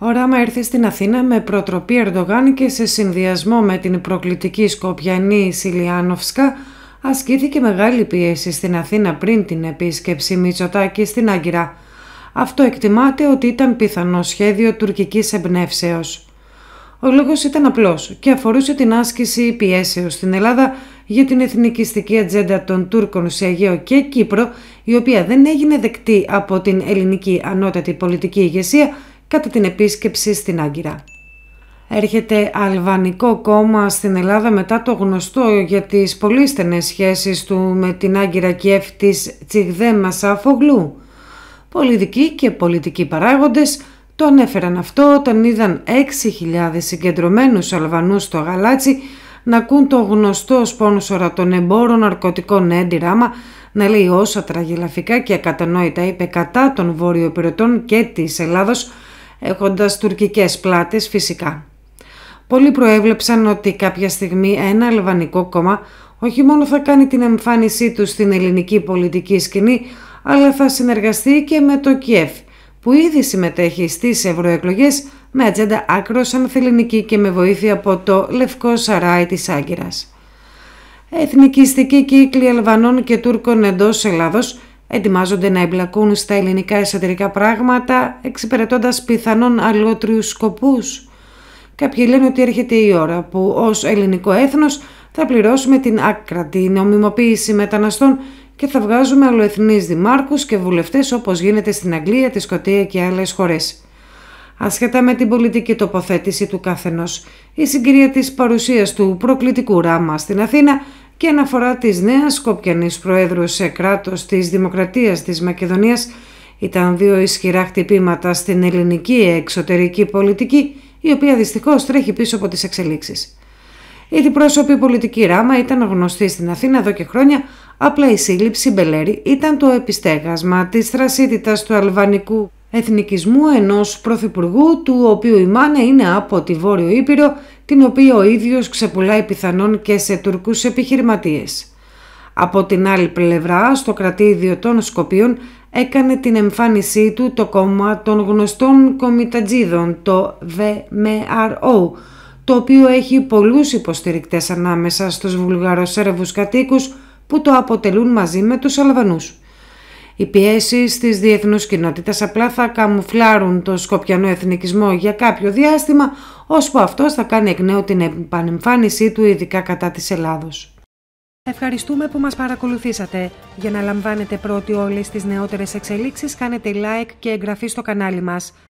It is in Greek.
Οραμα έρθει στην Αθήνα με προτροπή Ερντογάν και σε συνδυασμό με την προκλητική Σκοπιανή Σιλιάνοφσκα ασκήθηκε μεγάλη πίεση στην Αθήνα πριν την επίσκεψη Μητσοτάκη στην Άγκυρα. Αυτό εκτιμάται ότι ήταν πιθανό σχέδιο τουρκικής εμπνεύσεως. Ο λόγος ήταν απλός και αφορούσε την άσκηση πιέσεως στην Ελλάδα για την εθνικιστική ατζέντα των Τούρκων σε Αιγαίο και Κύπρο, η οποία δεν έγινε δεκτή από την ελληνική ανώτατη πολιτική ηγεσία, κατά την επίσκεψη στην Άγκυρα. Έρχεται αλβανικό κόμμα στην Ελλάδα μετά το γνωστό για τις πολύ στενές σχέσεις του με την Άγκυρα Κιέφ της Τσιγδέ Μασάφογλου. Πολιτικοί και πολιτικοί παράγοντες το ανέφεραν αυτό όταν είδαν 6.000 συγκεντρωμένους Αλβανούς στο γαλάτσι να ακούν το γνωστό σπόνσορα των εμπόρων ναρκωτικών Έντι Ράμα να λέει όσα τραγελαφικά και ακατανόητα είπε κατά των βόρειοπυρωτών και της Ελλάδος έχοντας τουρκικές πλάτες φυσικά. Πολλοί προέβλεψαν ότι κάποια στιγμή ένα αλβανικό κόμμα όχι μόνο θα κάνει την εμφάνισή του στην ελληνική πολιτική σκηνή, αλλά θα συνεργαστεί και με το Κιέφ, που ήδη συμμετέχει στις ευρωεκλογές με ατζέντα άκρος ανθεληνική και με βοήθεια από το Λευκό Σαράι της Άγκυρας. Εθνικιστικοί κύκλοι Αλβανών και Τούρκων εντός Ελλάδος ετοιμάζονται να εμπλακούν στα ελληνικά εσωτερικά πράγματα, εξυπηρετώντας πιθανόν αλλότριους σκοπούς. Κάποιοι λένε ότι έρχεται η ώρα που ως ελληνικό έθνος θα πληρώσουμε την άκρατη νομιμοποίηση μεταναστών και θα βγάζουμε αλλοεθνείς δημάρχους και βουλευτές όπως γίνεται στην Αγγλία, τη Σκωτία και άλλες χωρές. Ασχετά με την πολιτική τοποθέτηση του καθενός, η συγκυρία της παρουσίας του προκλητικού ράμα στην Αθήνα και αναφορά της νέας Σκοπιανής Προέδρου σε κράτος της Δημοκρατίας της Μακεδονίας ήταν δύο ισχυρά χτυπήματα στην ελληνική εξωτερική πολιτική, η οποία δυστυχώς τρέχει πίσω από τις εξελίξεις. Η διπρόσωπη πολιτική ράμα ήταν γνωστή στην Αθήνα εδώ και χρόνια, απλά η σύλληψη Μπελέρη ήταν το επιστέγασμα της θρασίτητας του αλβανικού εθνικισμού ενός πρωθυπουργού του οποίου η μάνα είναι από τη Βόρειο Ήπειρο την οποία ο ίδιος ξεπουλάει πιθανόν και σε τουρκούς επιχειρηματίες. Από την άλλη πλευρά, στο κρατήδιο των Σκοπίων έκανε την εμφάνισή του το κόμμα των γνωστών κομιτατζίδων, το VMRO, το οποίο έχει πολλούς υποστηρικτές ανάμεσα στους βουλγαροσέρβους κατοίκους που το αποτελούν μαζί με τους Αλβανούς. Οι πιέσεις της διεθνούς κοινότητας απλά θα καμουφλάρουν το σκοπιανό εθνικισμό για κάποιο διάστημα, ώσπου αυτό θα κάνει εκ νέου την επανεμφάνισή του, ειδικά κατά της Ελλάδος. Ευχαριστούμε που μας παρακολουθήσατε. Για να λαμβάνετε πρώτοι όλες τις νεότερες εξελίξεις κάνετε like και εγγραφή στο κανάλι μας.